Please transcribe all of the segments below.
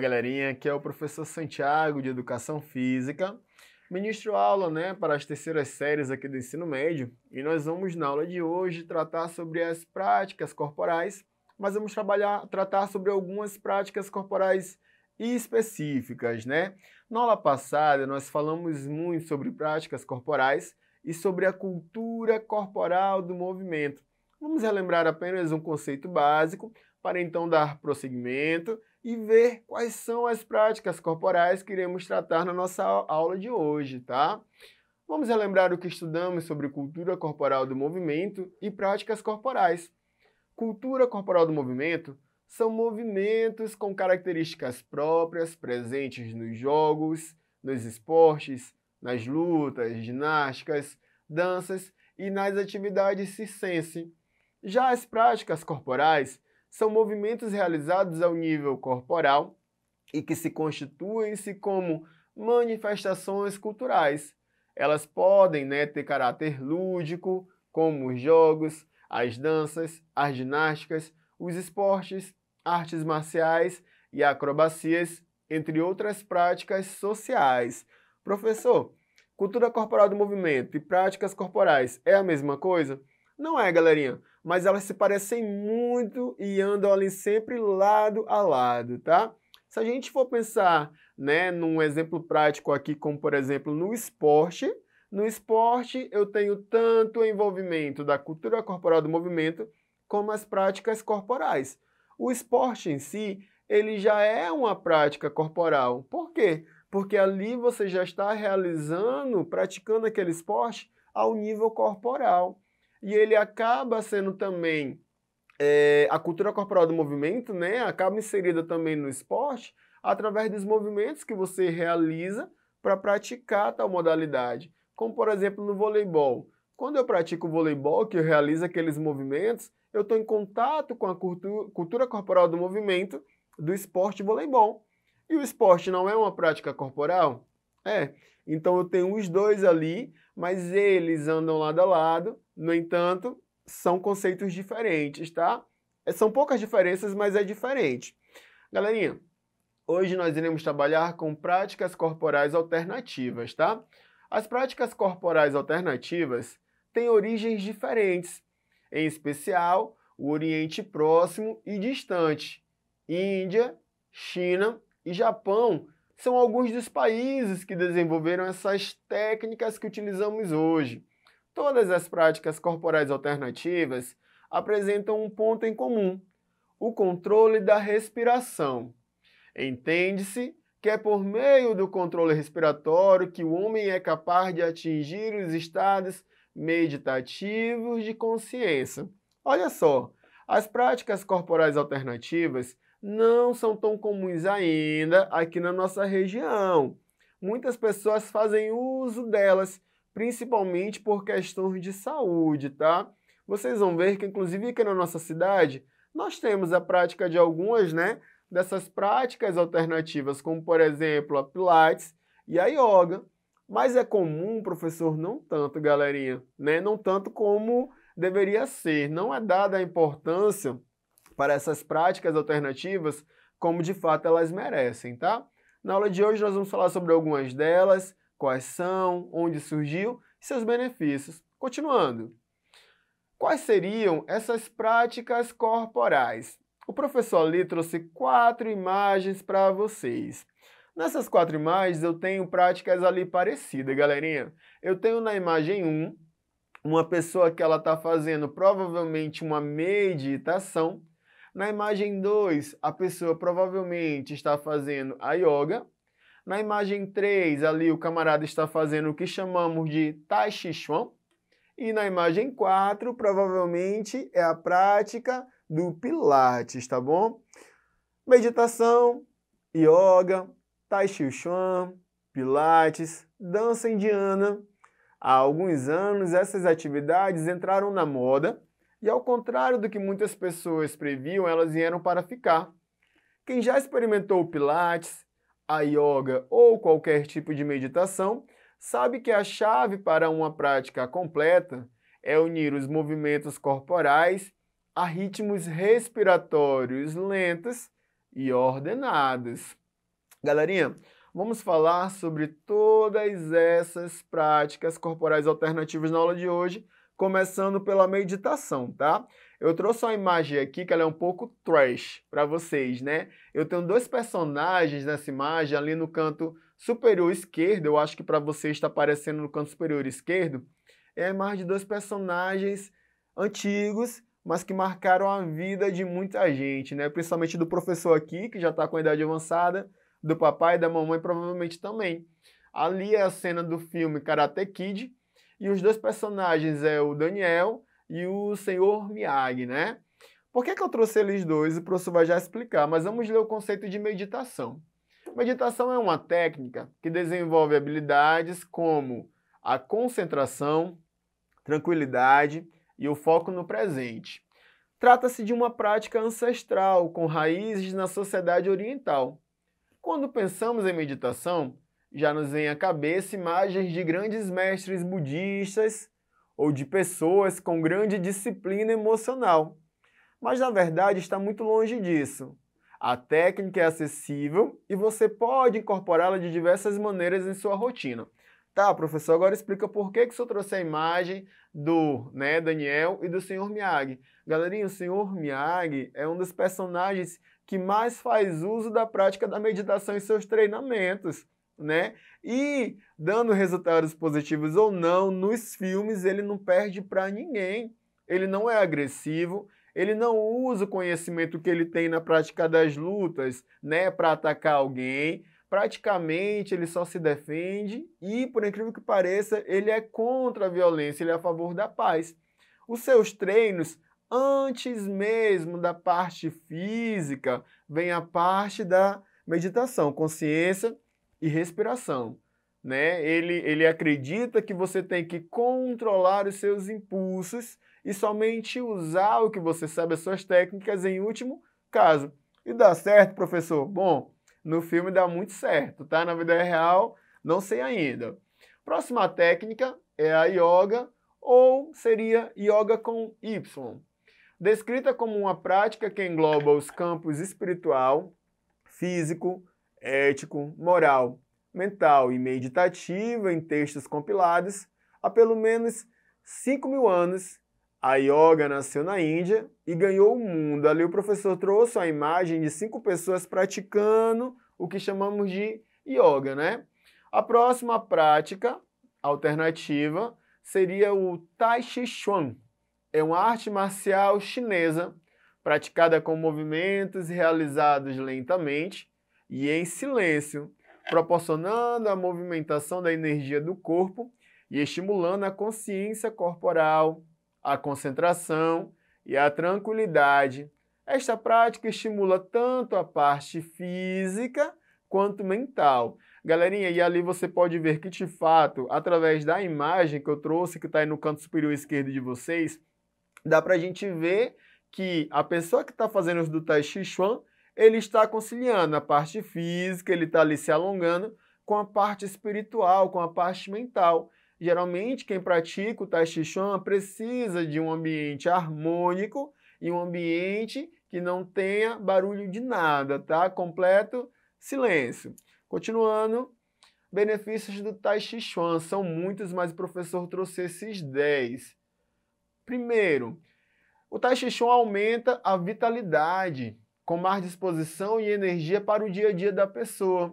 Fala galerinha, aqui é o professor Santiago de Educação Física. Ministro aula né, para as terceiras séries aqui do ensino médio e nós vamos na aula de hoje tratar sobre as práticas corporais, mas vamos trabalhar, tratar sobre algumas práticas corporais específicas, né? Na aula passada nós falamos muito sobre práticas corporais e sobre a cultura corporal do movimento. Vamos relembrar apenas um conceito básico para então dar prosseguimento e ver quais são as práticas corporais que iremos tratar na nossa aula de hoje, tá? Vamos relembrar o que estudamos sobre cultura corporal do movimento e práticas corporais. Cultura corporal do movimento são movimentos com características próprias presentes nos jogos, nos esportes, nas lutas, ginásticas, danças e nas atividades circense. Já as práticas corporais são movimentos realizados ao nível corporal e que se constituem-se como manifestações culturais. Elas podem né, ter caráter lúdico, como os jogos, as danças, as ginásticas, os esportes, artes marciais e acrobacias, entre outras práticas sociais. Professor, cultura corporal do movimento e práticas corporais é a mesma coisa? Não é, galerinha mas elas se parecem muito e andam ali sempre lado a lado, tá? Se a gente for pensar, né, num exemplo prático aqui, como por exemplo no esporte, no esporte eu tenho tanto o envolvimento da cultura corporal do movimento como as práticas corporais. O esporte em si, ele já é uma prática corporal. Por quê? Porque ali você já está realizando, praticando aquele esporte ao nível corporal e ele acaba sendo também é, a cultura corporal do movimento, né? Acaba inserida também no esporte através dos movimentos que você realiza para praticar tal modalidade. Como, por exemplo, no voleibol. Quando eu pratico voleibol, que eu realizo aqueles movimentos, eu estou em contato com a cultura corporal do movimento do esporte voleibol. E o esporte não é uma prática corporal? É. Então eu tenho os dois ali mas eles andam lado a lado, no entanto, são conceitos diferentes, tá? É, são poucas diferenças, mas é diferente. Galerinha, hoje nós iremos trabalhar com práticas corporais alternativas, tá? As práticas corporais alternativas têm origens diferentes, em especial o Oriente Próximo e Distante, Índia, China e Japão são alguns dos países que desenvolveram essas técnicas que utilizamos hoje. Todas as práticas corporais alternativas apresentam um ponto em comum: o controle da respiração. Entende-se que é por meio do controle respiratório que o homem é capaz de atingir os estados meditativos de consciência. Olha só, as práticas corporais alternativas não são tão comuns ainda aqui na nossa região. Muitas pessoas fazem uso delas, principalmente por questões de saúde, tá? Vocês vão ver que, inclusive, aqui na nossa cidade, nós temos a prática de algumas, né? Dessas práticas alternativas, como, por exemplo, a Pilates e a Yoga. Mas é comum, professor, não tanto, galerinha, né? Não tanto como deveria ser. Não é dada a importância para essas práticas alternativas como de fato elas merecem, tá? Na aula de hoje nós vamos falar sobre algumas delas, quais são, onde surgiu e seus benefícios. Continuando. Quais seriam essas práticas corporais? O professor ali trouxe quatro imagens para vocês. Nessas quatro imagens eu tenho práticas ali parecidas, galerinha. Eu tenho na imagem 1 um, uma pessoa que ela está fazendo provavelmente uma meditação na imagem 2, a pessoa provavelmente está fazendo a yoga. Na imagem 3, ali o camarada está fazendo o que chamamos de Tai Chi Chuan. E na imagem 4, provavelmente é a prática do Pilates, tá bom? Meditação, yoga, Tai Chi Chuan, Pilates, dança indiana. Há alguns anos essas atividades entraram na moda e ao contrário do que muitas pessoas previam, elas vieram para ficar. Quem já experimentou o Pilates, a yoga ou qualquer tipo de meditação, sabe que a chave para uma prática completa é unir os movimentos corporais a ritmos respiratórios lentos e ordenados. Galerinha, vamos falar sobre todas essas práticas corporais alternativas na aula de hoje começando pela meditação, tá? Eu trouxe uma imagem aqui que ela é um pouco trash para vocês, né? Eu tenho dois personagens nessa imagem ali no canto superior esquerdo, eu acho que para vocês está aparecendo no canto superior esquerdo, é a imagem de dois personagens antigos, mas que marcaram a vida de muita gente, né? Principalmente do professor aqui, que já está com a idade avançada, do papai e da mamãe provavelmente também. Ali é a cena do filme Karate Kid, e os dois personagens é o Daniel e o Senhor Miyagi, né? Por que, que eu trouxe eles dois? O professor vai já explicar, mas vamos ler o conceito de meditação. Meditação é uma técnica que desenvolve habilidades como a concentração, tranquilidade e o foco no presente. Trata-se de uma prática ancestral com raízes na sociedade oriental. Quando pensamos em meditação, já nos vem à cabeça imagens de grandes mestres budistas ou de pessoas com grande disciplina emocional. Mas na verdade está muito longe disso. A técnica é acessível e você pode incorporá-la de diversas maneiras em sua rotina. Tá, professor, agora explica por que, que o senhor trouxe a imagem do né, Daniel e do Sr. Miyagi. Galerinha, o Sr. Miyagi é um dos personagens que mais faz uso da prática da meditação em seus treinamentos né? E dando resultados positivos ou não, nos filmes ele não perde para ninguém. Ele não é agressivo, ele não usa o conhecimento que ele tem na prática das lutas, né, para atacar alguém. Praticamente ele só se defende e, por incrível que pareça, ele é contra a violência, ele é a favor da paz. Os seus treinos, antes mesmo da parte física, vem a parte da meditação, consciência e respiração. Né? Ele, ele acredita que você tem que controlar os seus impulsos e somente usar o que você sabe, as suas técnicas, em último caso. E dá certo, professor? Bom, no filme dá muito certo, tá? Na vida real, não sei ainda. Próxima técnica é a yoga, ou seria yoga com Y. Descrita como uma prática que engloba os campos espiritual, físico, ético, moral, mental e meditativa em textos compilados há pelo menos 5 mil anos. A yoga nasceu na Índia e ganhou o mundo. Ali o professor trouxe a imagem de cinco pessoas praticando o que chamamos de yoga, né? A próxima prática alternativa seria o Tai Chi Chuan. É uma arte marcial chinesa praticada com movimentos realizados lentamente e em silêncio, proporcionando a movimentação da energia do corpo e estimulando a consciência corporal, a concentração e a tranquilidade. Esta prática estimula tanto a parte física quanto mental. Galerinha, e ali você pode ver que de fato, através da imagem que eu trouxe, que está aí no canto superior esquerdo de vocês, dá para a gente ver que a pessoa que está fazendo os do Tai Chi Chuan ele está conciliando a parte física, ele está ali se alongando, com a parte espiritual, com a parte mental. Geralmente, quem pratica o Tai Chi Chuan precisa de um ambiente harmônico e um ambiente que não tenha barulho de nada, tá? Completo silêncio. Continuando, benefícios do Tai Chi Chuan são muitos, mas o professor trouxe esses 10. Primeiro, o Tai Chi Chuan aumenta a vitalidade com mais disposição e energia para o dia a dia da pessoa.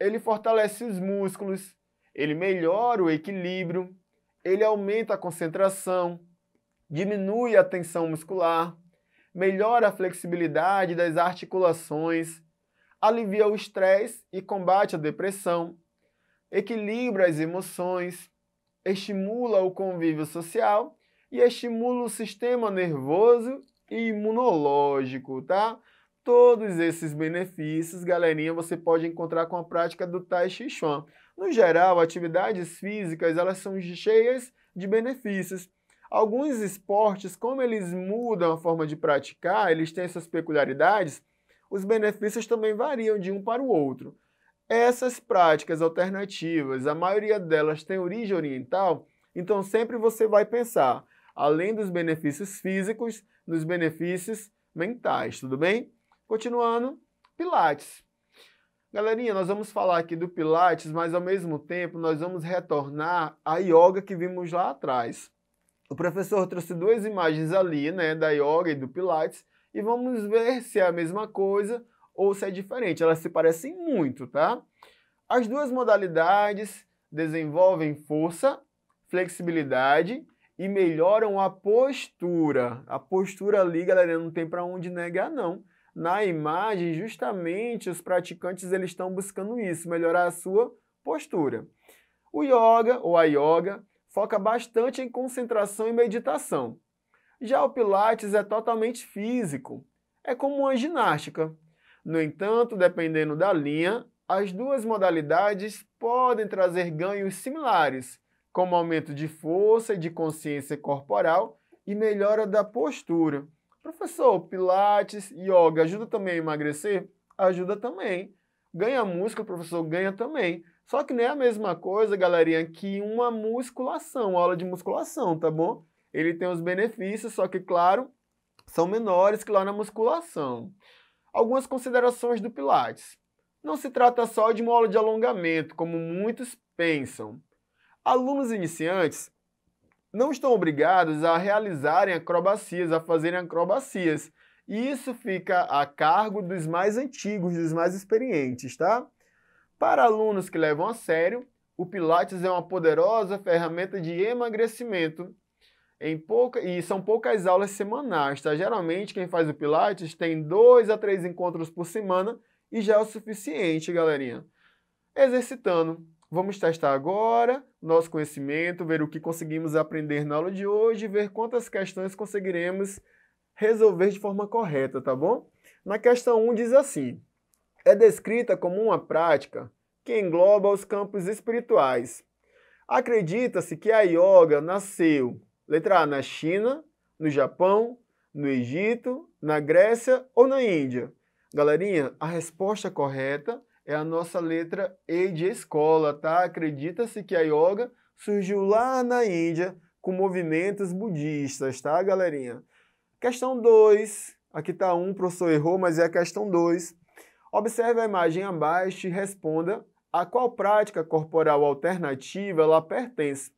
Ele fortalece os músculos, ele melhora o equilíbrio, ele aumenta a concentração, diminui a tensão muscular, melhora a flexibilidade das articulações, alivia o estresse e combate a depressão, equilibra as emoções, estimula o convívio social e estimula o sistema nervoso e imunológico, tá? Todos esses benefícios, galerinha, você pode encontrar com a prática do Tai Chi Chuan. No geral, atividades físicas, elas são cheias de benefícios. Alguns esportes, como eles mudam a forma de praticar, eles têm suas peculiaridades, os benefícios também variam de um para o outro. Essas práticas alternativas, a maioria delas tem origem oriental, então sempre você vai pensar, além dos benefícios físicos, nos benefícios mentais, tudo bem? Continuando, Pilates. Galerinha, nós vamos falar aqui do Pilates, mas ao mesmo tempo nós vamos retornar à yoga que vimos lá atrás. O professor trouxe duas imagens ali, né, da yoga e do Pilates, e vamos ver se é a mesma coisa ou se é diferente. Elas se parecem muito, tá? As duas modalidades desenvolvem força, flexibilidade e melhoram a postura. A postura ali, galera, não tem para onde negar não na imagem, justamente os praticantes eles estão buscando isso, melhorar a sua postura. O yoga ou a yoga foca bastante em concentração e meditação. Já o pilates é totalmente físico, é como uma ginástica. No entanto, dependendo da linha, as duas modalidades podem trazer ganhos similares, como aumento de força e de consciência corporal e melhora da postura. Professor, pilates, yoga, ajuda também a emagrecer? Ajuda também. Ganha músculo, professor, ganha também. Só que não é a mesma coisa, galerinha, que uma musculação, uma aula de musculação, tá bom? Ele tem os benefícios, só que, claro, são menores que lá na musculação. Algumas considerações do Pilates. Não se trata só de uma aula de alongamento, como muitos pensam. Alunos iniciantes não estão obrigados a realizarem acrobacias, a fazerem acrobacias. E isso fica a cargo dos mais antigos, dos mais experientes, tá? Para alunos que levam a sério, o Pilates é uma poderosa ferramenta de emagrecimento. Em pouca, e são poucas aulas semanais, tá? Geralmente quem faz o Pilates tem dois a três encontros por semana e já é o suficiente, galerinha. Exercitando, Vamos testar agora nosso conhecimento, ver o que conseguimos aprender na aula de hoje ver quantas questões conseguiremos resolver de forma correta, tá bom? Na questão 1 diz assim: é descrita como uma prática que engloba os campos espirituais. Acredita-se que a yoga nasceu, letra A, na China, no Japão, no Egito, na Grécia ou na Índia. Galerinha, a resposta correta é a nossa letra E de escola, tá? Acredita-se que a yoga surgiu lá na Índia com movimentos budistas, tá, galerinha? Questão 2, aqui tá um, o professor errou, mas é a questão 2. Observe a imagem abaixo e responda a qual prática corporal alternativa ela pertence.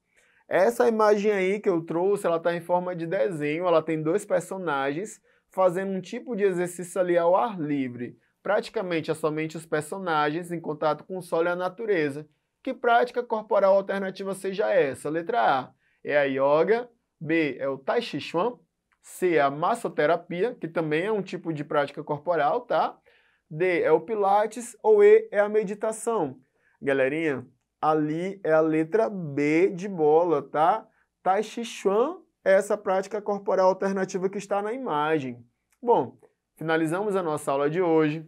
Essa imagem aí que eu trouxe, ela está em forma de desenho, ela tem dois personagens fazendo um tipo de exercício ali ao ar livre. Praticamente é somente os personagens em contato com o solo e a natureza. Que prática corporal alternativa seja essa? Letra A é a yoga, B é o tai chi chuan, C é a massoterapia, que também é um tipo de prática corporal, tá? D é o pilates ou E é a meditação. Galerinha, ali é a letra B de bola, tá? Tai chi chuan é essa prática corporal alternativa que está na imagem. Bom, finalizamos a nossa aula de hoje.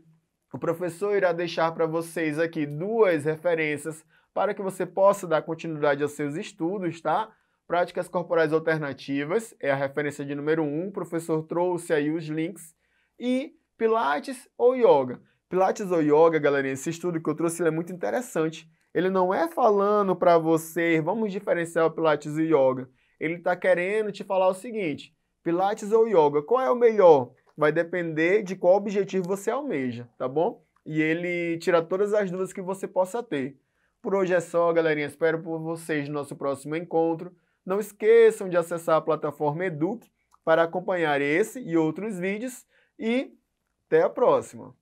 O professor irá deixar para vocês aqui duas referências para que você possa dar continuidade aos seus estudos, tá? Práticas Corporais Alternativas é a referência de número 1. Um. O professor trouxe aí os links. E Pilates ou Yoga. Pilates ou Yoga, galerinha, esse estudo que eu trouxe é muito interessante. Ele não é falando para você, vamos diferenciar o Pilates e o Yoga. Ele está querendo te falar o seguinte, Pilates ou Yoga, qual é o melhor? vai depender de qual objetivo você almeja, tá bom? E ele tira todas as dúvidas que você possa ter. Por hoje é só, galerinha. Espero por vocês no nosso próximo encontro. Não esqueçam de acessar a plataforma Eduque para acompanhar esse e outros vídeos. E até a próxima!